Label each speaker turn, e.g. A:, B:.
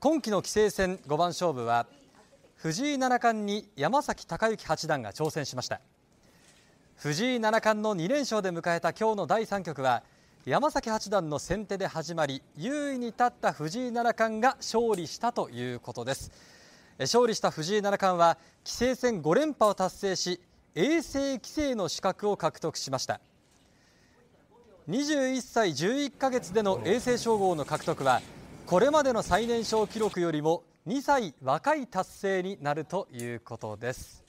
A: 今期の棋聖戦五番勝負は藤井七冠に山崎隆之八段が挑戦しました藤井七冠の2連勝で迎えた今日の第3局は山崎八段の先手で始まり優位に立った藤井七冠が勝利したということです勝利した藤井七冠は棋聖戦5連覇を達成し衛星棋聖の資格を獲得しました21歳11ヶ月での衛星称号の獲得はこれまでの最年少記録よりも2歳若い達成になるということです。